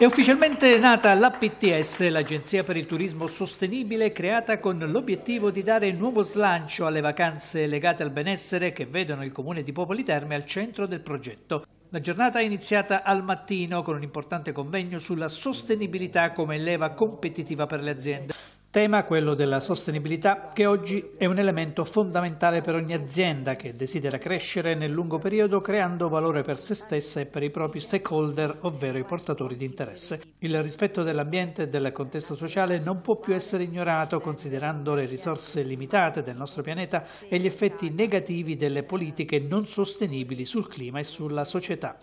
È ufficialmente nata l'APTS, l'Agenzia per il Turismo Sostenibile, creata con l'obiettivo di dare nuovo slancio alle vacanze legate al benessere che vedono il comune di Popoli Terme al centro del progetto. La giornata è iniziata al mattino con un importante convegno sulla sostenibilità come leva competitiva per le aziende. Tema quello della sostenibilità che oggi è un elemento fondamentale per ogni azienda che desidera crescere nel lungo periodo creando valore per se stessa e per i propri stakeholder, ovvero i portatori di interesse. Il rispetto dell'ambiente e del contesto sociale non può più essere ignorato considerando le risorse limitate del nostro pianeta e gli effetti negativi delle politiche non sostenibili sul clima e sulla società.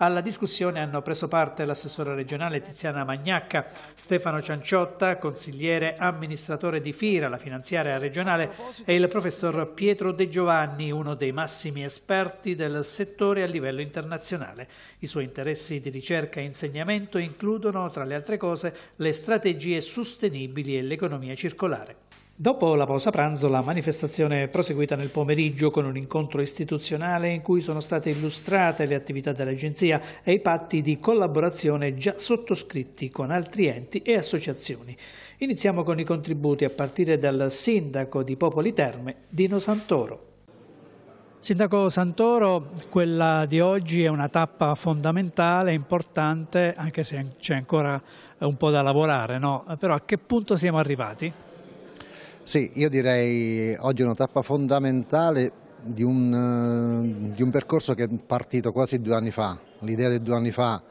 Alla discussione hanno preso parte l'assessora regionale Tiziana Magnacca, Stefano Cianciotta, consigliere amministratore di FIRA, la finanziaria regionale, e il professor Pietro De Giovanni, uno dei massimi esperti del settore a livello internazionale. I suoi interessi di ricerca e insegnamento includono, tra le altre cose, le strategie sostenibili e l'economia circolare. Dopo la pausa pranzo la manifestazione è proseguita nel pomeriggio con un incontro istituzionale in cui sono state illustrate le attività dell'Agenzia e i patti di collaborazione già sottoscritti con altri enti e associazioni. Iniziamo con i contributi a partire dal sindaco di Popoli Terme, Dino Santoro. Sindaco Santoro, quella di oggi è una tappa fondamentale, importante, anche se c'è ancora un po' da lavorare, no? però a che punto siamo arrivati? Sì, io direi oggi è una tappa fondamentale di un, eh, di un, percorso che è partito quasi due anni fa. L'idea di due anni fa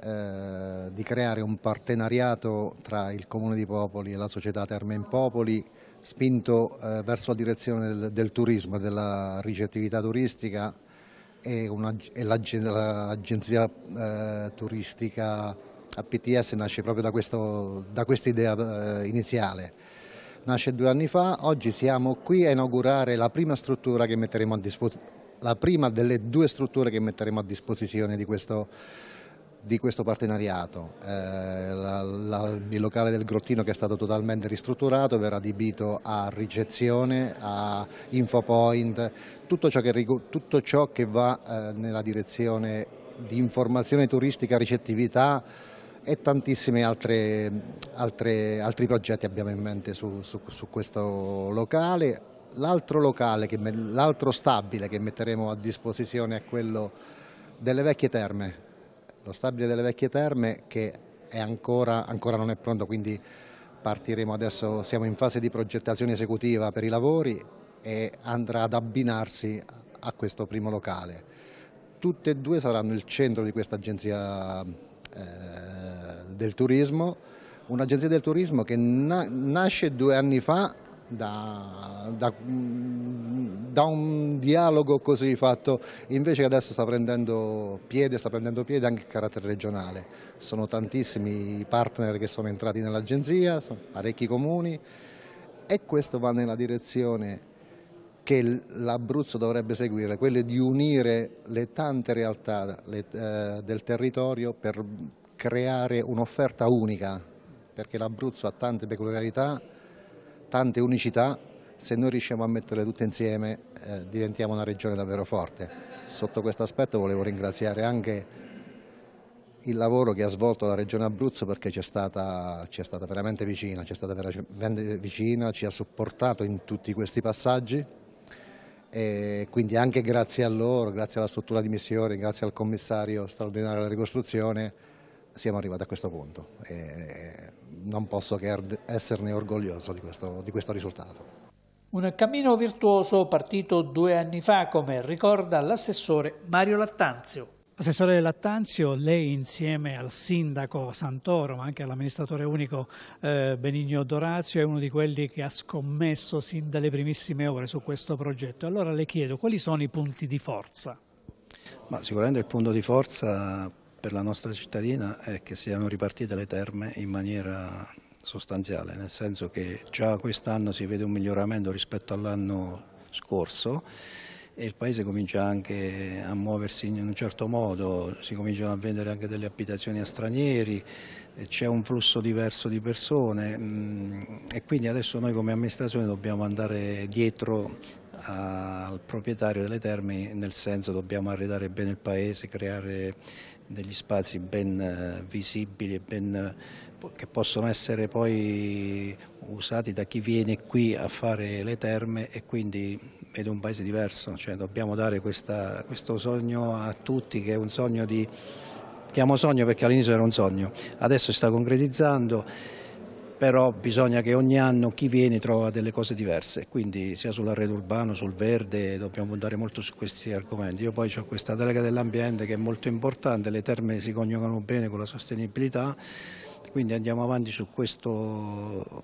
eh, di creare un partenariato tra il Comune di Popoli e la società Termen Popoli, spinto eh, verso la direzione del, del turismo e della ricettività turistica e, e l'agenzia eh, turistica APTS nasce proprio da questa idea eh, iniziale nasce due anni fa, oggi siamo qui a inaugurare la prima, la prima delle due strutture che metteremo a disposizione di questo, di questo partenariato. Eh, la, la, il locale del Grottino che è stato totalmente ristrutturato verrà adibito a ricezione, a infopoint, tutto ciò che, tutto ciò che va eh, nella direzione di informazione turistica, ricettività, e tantissimi altri, altri, altri progetti abbiamo in mente su, su, su questo locale. L'altro locale, l'altro stabile che metteremo a disposizione è quello delle vecchie terme, lo stabile delle vecchie terme che ancora, ancora non è pronto, quindi partiremo adesso, siamo in fase di progettazione esecutiva per i lavori e andrà ad abbinarsi a questo primo locale. Tutte e due saranno il centro di questa agenzia eh, del turismo, un'agenzia del turismo che na nasce due anni fa da, da, mm, da, un dialogo così fatto, invece adesso sta prendendo piede, sta prendendo piede anche a carattere regionale. Sono tantissimi i partner che sono entrati nell'agenzia, parecchi comuni e questo va nella direzione che l'Abruzzo dovrebbe seguire, quelle di unire le tante realtà eh, del territorio per creare un'offerta unica, perché l'Abruzzo ha tante peculiarità, tante unicità, se noi riusciamo a metterle tutte insieme eh, diventiamo una regione davvero forte. Sotto questo aspetto volevo ringraziare anche il lavoro che ha svolto la Regione Abruzzo perché ci è stata, ci è stata veramente vicina, ci è stata veramente vicina, ci ha supportato in tutti questi passaggi e quindi anche grazie a loro, grazie alla struttura di missione, grazie al commissario straordinario della ricostruzione siamo arrivati a questo punto e non posso che esserne orgoglioso di questo, di questo risultato. Un cammino virtuoso partito due anni fa, come ricorda l'assessore Mario Lattanzio. Assessore Lattanzio, lei insieme al sindaco Santoro ma anche all'amministratore unico eh, Benigno Dorazio è uno di quelli che ha scommesso sin dalle primissime ore su questo progetto. Allora le chiedo quali sono i punti di forza? Ma sicuramente il punto di forza per la nostra cittadina è che siano ripartite le terme in maniera sostanziale, nel senso che già quest'anno si vede un miglioramento rispetto all'anno scorso e il paese comincia anche a muoversi in un certo modo, si cominciano a vendere anche delle abitazioni a stranieri, c'è un flusso diverso di persone mm, e quindi adesso noi come amministrazione dobbiamo andare dietro al proprietario delle terme nel senso dobbiamo arredare bene il paese, creare degli spazi ben eh, visibili e ben che possono essere poi usati da chi viene qui a fare le terme e quindi vedo un paese diverso, cioè dobbiamo dare questa, questo sogno a tutti che è un sogno di, chiamo sogno perché all'inizio era un sogno, adesso si sta concretizzando, però bisogna che ogni anno chi viene trova delle cose diverse, quindi sia sull'arredo urbano, sul verde, dobbiamo puntare molto su questi argomenti. Io poi ho questa delega dell'ambiente che è molto importante, le terme si coniugano bene con la sostenibilità, quindi andiamo avanti su questo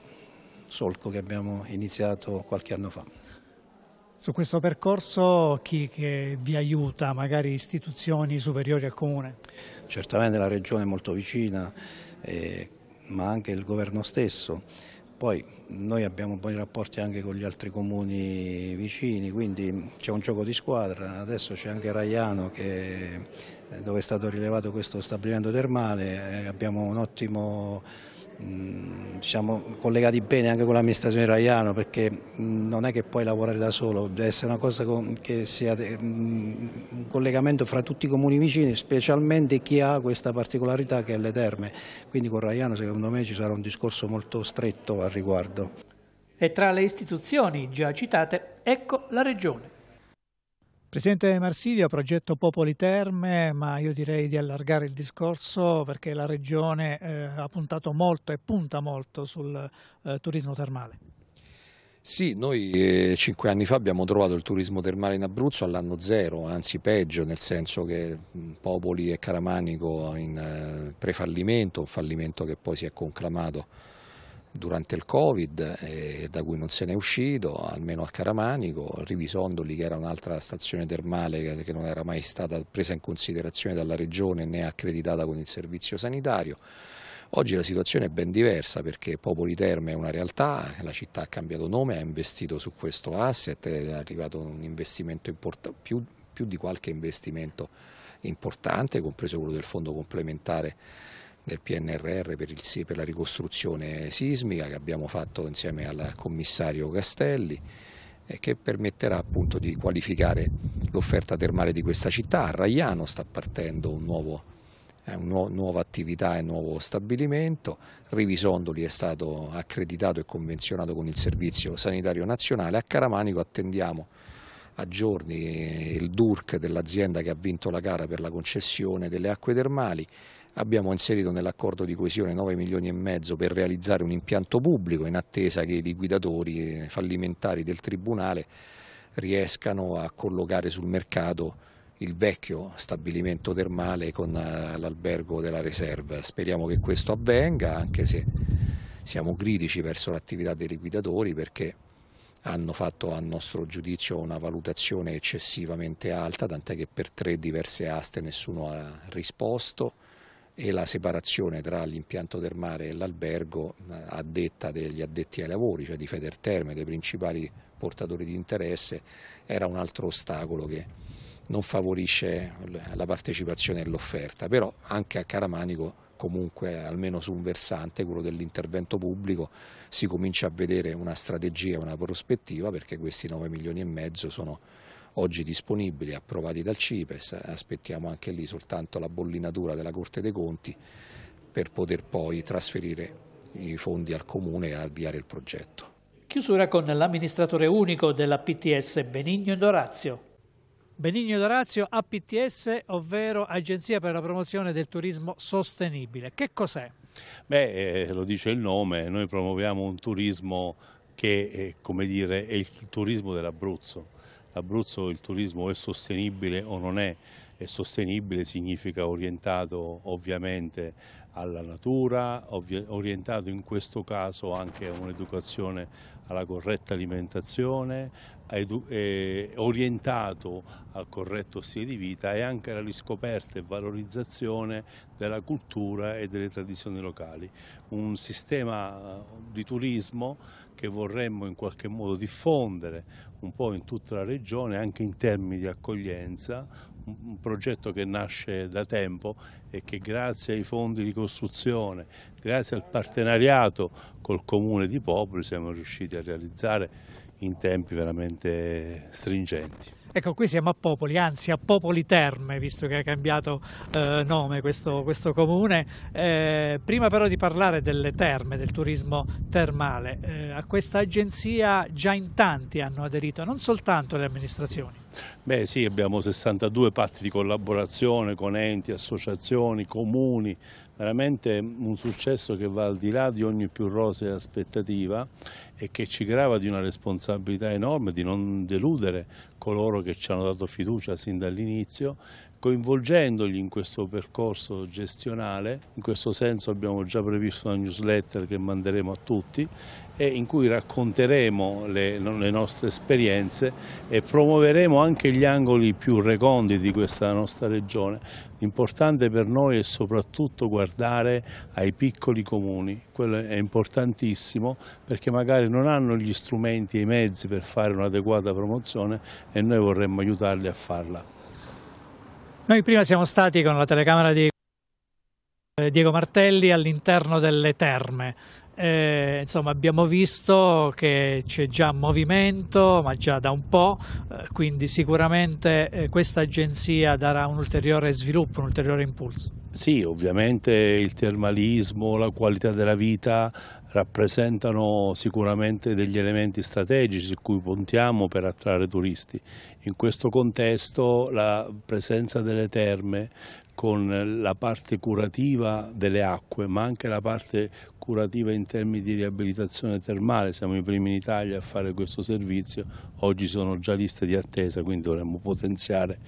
solco che abbiamo iniziato qualche anno fa. Su questo percorso chi vi aiuta, magari istituzioni superiori al Comune? Certamente la Regione è molto vicina, eh, ma anche il Governo stesso. Poi noi abbiamo buoni rapporti anche con gli altri comuni vicini, quindi c'è un gioco di squadra. Adesso c'è anche Raiano che, eh, dove è stato rilevato questo stabilimento termale, eh, abbiamo un ottimo mm, diciamo, collegati bene anche con l'amministrazione Raiano perché non è che puoi lavorare da solo, deve essere una cosa che sia un collegamento fra tutti i comuni vicini, specialmente chi ha questa particolarità che è le terme, quindi con Raiano secondo me ci sarà un discorso molto stretto al riguardo. E tra le istituzioni già citate, ecco la Regione. Presidente Marsilio, progetto Popoli Terme, ma io direi di allargare il discorso perché la Regione eh, ha puntato molto e punta molto sul eh, turismo termale. Sì, noi eh, cinque anni fa abbiamo trovato il turismo termale in Abruzzo all'anno zero, anzi peggio, nel senso che mm, Popoli e Caramanico in eh, prefallimento, un fallimento che poi si è conclamato durante il Covid eh, da cui non se n'è uscito, almeno a Caramanico, Rivisondoli che era un'altra stazione termale che non era mai stata presa in considerazione dalla regione né accreditata con il servizio sanitario. Oggi la situazione è ben diversa perché Popoli Terme è una realtà, la città ha cambiato nome, ha investito su questo asset, è arrivato un investimento più, più di qualche investimento importante, compreso quello del fondo complementare del PNRR per, il, per la ricostruzione sismica che abbiamo fatto insieme al commissario Castelli che permetterà appunto di qualificare l'offerta termale di questa città. A Raiano sta partendo un nuovo, eh, una nuova attività e nuovo stabilimento, Rivisondoli è stato accreditato e convenzionato con il Servizio Sanitario Nazionale, a Caramanico attendiamo a giorni eh, il DURC dell'azienda che ha vinto la gara per la concessione delle acque termali, Abbiamo inserito nell'accordo di coesione 9 milioni e mezzo per realizzare un impianto pubblico in attesa che i liquidatori fallimentari del Tribunale riescano a collocare sul mercato il vecchio stabilimento termale con eh, l'albergo della riserva. Speriamo che questo avvenga, anche se siamo critici verso l'attività dei liquidatori perché hanno fatto a nostro giudizio una valutazione eccessivamente alta, tant'è che per tre diverse aste nessuno ha risposto e la separazione tra l'impianto termale e l'albergo eh, a detta degli addetti ai lavori, cioè di Federterme, dei principali portatori di interesse, era un altro ostacolo che non favorisce la partecipazione e l'offerta, però anche a Caramanico comunque almeno su un versante, quello dell'intervento pubblico, si comincia a vedere una strategia, una prospettiva perché questi 9 milioni e mezzo sono oggi disponibili, approvati dal CIPES, aspettiamo anche lì soltanto la bollinatura della Corte dei Conti per poter poi trasferire i fondi al Comune e avviare il progetto. Chiusura con l'amministratore unico della PTS Benigno Dorazio. Benigno Dorazio, APTS, ovvero Agenzia per la promozione del turismo sostenibile. Che cos'è? Beh, eh, lo dice il nome, noi promuoviamo un turismo che è, eh, dire, è il turismo dell'Abruzzo l'Abruzzo il turismo è sostenibile o non è, è sostenibile significa orientato ovviamente alla natura, orientato in questo caso anche a un'educazione alla corretta alimentazione, eh, orientato al corretto stile di vita e anche alla riscoperta e valorizzazione della cultura e delle tradizioni locali. Un sistema eh, di turismo che vorremmo in qualche modo diffondere un po' in tutta la regione anche in termini di accoglienza, un progetto che nasce da tempo e che grazie ai fondi di costruzione, grazie al partenariato col comune di Popoli siamo riusciti a realizzare in tempi veramente stringenti. Ecco, qui siamo a Popoli, anzi a Popoli Terme, visto che ha cambiato eh, nome questo, questo comune. Eh, prima però di parlare delle terme, del turismo termale, eh, a questa agenzia già in tanti hanno aderito, non soltanto le amministrazioni. Beh sì, abbiamo 62 patti di collaborazione con enti, associazioni, comuni, veramente un successo che va al di là di ogni più rosea aspettativa e che ci grava di una responsabilità enorme di non deludere coloro che ci hanno dato fiducia sin dall'inizio coinvolgendoli in questo percorso gestionale, in questo senso abbiamo già previsto una newsletter che manderemo a tutti e in cui racconteremo le, le nostre esperienze e promuoveremo anche gli angoli più recondi di questa nostra regione. L'importante per noi è soprattutto guardare ai piccoli comuni, quello è importantissimo perché magari non hanno gli strumenti e i mezzi per fare un'adeguata promozione e noi vorremmo aiutarli a farla. Noi prima siamo stati con la telecamera di eh, Diego Martelli all'interno delle terme eh, insomma abbiamo visto che c'è già movimento, ma già da un po', eh, quindi sicuramente eh, questa agenzia darà un ulteriore sviluppo, un ulteriore impulso. Sì, ovviamente il termalismo, la qualità della vita rappresentano sicuramente degli elementi strategici su cui puntiamo per attrarre turisti. In questo contesto la presenza delle terme con la parte curativa delle acque, ma anche la parte curativa in termini di riabilitazione termale. Siamo i primi in Italia a fare questo servizio, oggi sono già liste di attesa, quindi dovremmo potenziare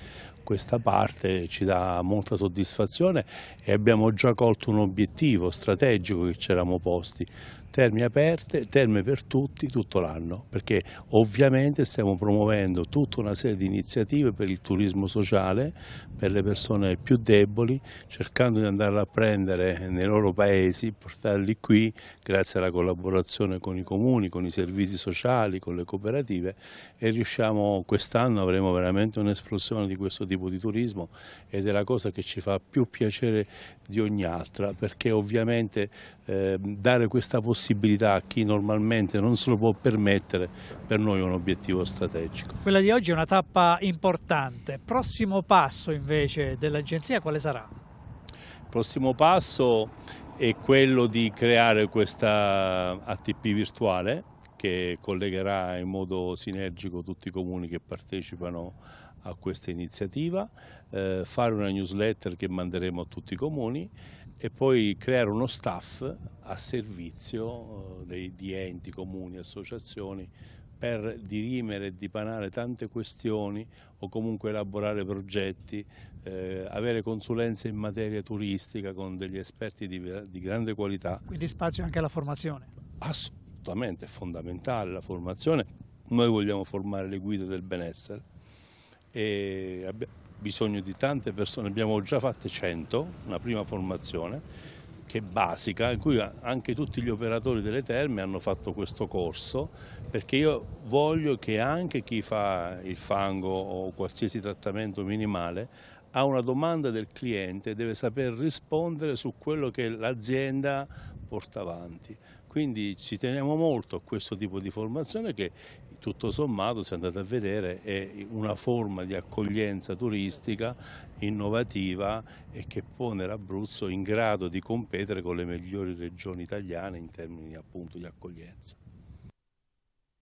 questa parte, ci dà molta soddisfazione e abbiamo già colto un obiettivo strategico che ci eravamo posti, terme aperte, terme per tutti, tutto l'anno, perché ovviamente stiamo promuovendo tutta una serie di iniziative per il turismo sociale, per le persone più deboli, cercando di andarle a prendere nei loro paesi, portarli qui, grazie alla collaborazione con i comuni, con i servizi sociali, con le cooperative e riusciamo quest'anno avremo veramente un'esplosione di questo tipo di turismo ed è la cosa che ci fa più piacere di ogni altra perché ovviamente eh, dare questa possibilità possibilità a chi normalmente non se lo può permettere, per noi è un obiettivo strategico. Quella di oggi è una tappa importante, prossimo passo invece dell'agenzia quale sarà? Il prossimo passo è quello di creare questa ATP virtuale che collegherà in modo sinergico tutti i comuni che partecipano a questa iniziativa, eh, fare una newsletter che manderemo a tutti i comuni e poi creare uno staff a servizio eh, dei, di enti, comuni, associazioni per dirimere e dipanare tante questioni o comunque elaborare progetti, eh, avere consulenze in materia turistica con degli esperti di, di grande qualità. Quindi spazio anche alla formazione? Assolutamente, è fondamentale la formazione. Noi vogliamo formare le guide del benessere e abbiamo bisogno di tante persone, abbiamo già fatto 100, una prima formazione che è basica, in cui anche tutti gli operatori delle terme hanno fatto questo corso, perché io voglio che anche chi fa il fango o qualsiasi trattamento minimale ha una domanda del cliente deve saper rispondere su quello che l'azienda porta avanti. Quindi ci teniamo molto a questo tipo di formazione che tutto sommato se andate a vedere è una forma di accoglienza turistica innovativa e che pone l'Abruzzo in grado di competere con le migliori regioni italiane in termini appunto di accoglienza.